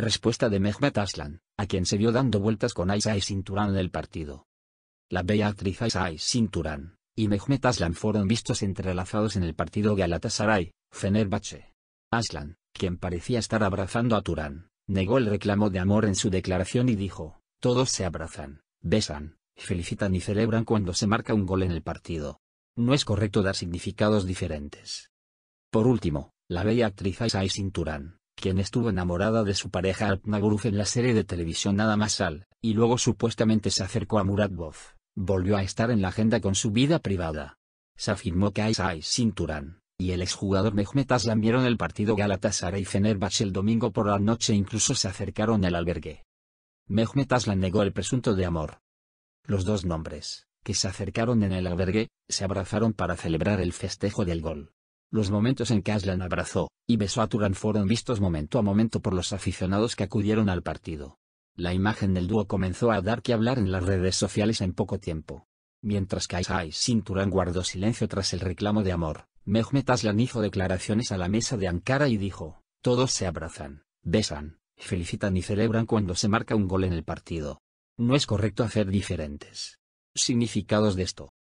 Respuesta de Mehmet Aslan, a quien se vio dando vueltas con Sin Cinturán en el partido. La bella actriz Sin Cinturán y Mehmet Aslan fueron vistos entrelazados en el partido Galatasaray, Fenerbache. Aslan, quien parecía estar abrazando a Turán, negó el reclamo de amor en su declaración y dijo, todos se abrazan, besan, felicitan y celebran cuando se marca un gol en el partido. No es correcto dar significados diferentes. Por último, la bella actriz Aisai Cinturán, quien estuvo enamorada de su pareja Alpnaguruf en la serie de televisión Nada más sal y luego supuestamente se acercó a Boz, volvió a estar en la agenda con su vida privada. Se afirmó que Aisai Cinturán y el exjugador Mehmet Aslan vieron el partido Galatasaray Fenerbach el domingo por la noche e incluso se acercaron al albergue. Mehmet Aslan negó el presunto de amor. Los dos nombres, que se acercaron en el albergue, se abrazaron para celebrar el festejo del gol. Los momentos en que Aslan abrazó y besó a Turán fueron vistos momento a momento por los aficionados que acudieron al partido. La imagen del dúo comenzó a dar que hablar en las redes sociales en poco tiempo. Mientras que Aisai Sin Turán guardó silencio tras el reclamo de amor, Mehmet Aslan hizo declaraciones a la mesa de Ankara y dijo, todos se abrazan, besan, felicitan y celebran cuando se marca un gol en el partido. No es correcto hacer diferentes significados de esto.